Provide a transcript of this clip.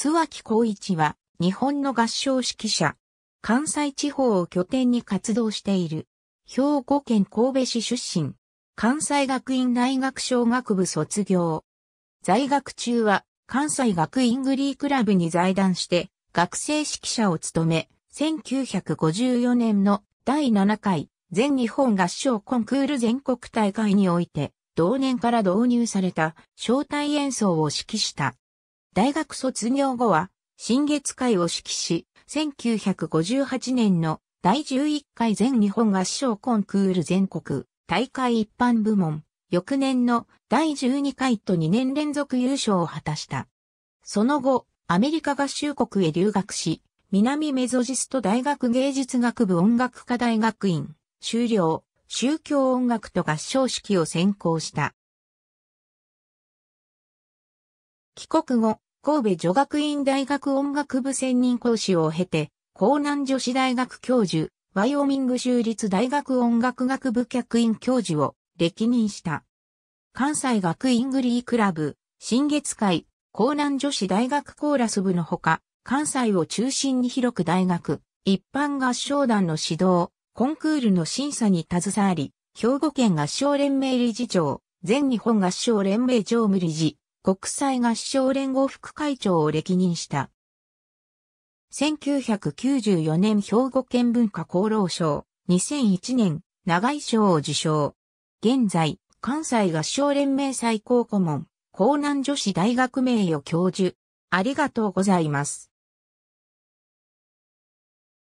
諏訪木光一は、日本の合唱指揮者。関西地方を拠点に活動している。兵庫県神戸市出身。関西学院大学小学部卒業。在学中は、関西学院グリークラブに在団して、学生指揮者を務め、1954年の第7回全日本合唱コンクール全国大会において、同年から導入された招待演奏を指揮した。大学卒業後は、新月会を指揮し、1958年の第11回全日本合唱コンクール全国大会一般部門、翌年の第12回と2年連続優勝を果たした。その後、アメリカ合衆国へ留学し、南メゾジスト大学芸術学部音楽科大学院、修了、宗教音楽と合唱式を専攻した。帰国後、神戸女学院大学音楽部専任講師を経て、江南女子大学教授、ワイオミング州立大学音楽学部客員教授を歴任した。関西学院グリークラブ、新月会、江南女子大学コーラス部のほか、関西を中心に広く大学、一般合唱団の指導、コンクールの審査に携わり、兵庫県合唱連盟理事長、全日本合唱連盟常務理事、国際合唱連合副会長を歴任した。1994年兵庫県文化功労賞、2001年長井賞を受賞。現在、関西合唱連盟最高顧問、江南女子大学名誉教授。ありがとうございます。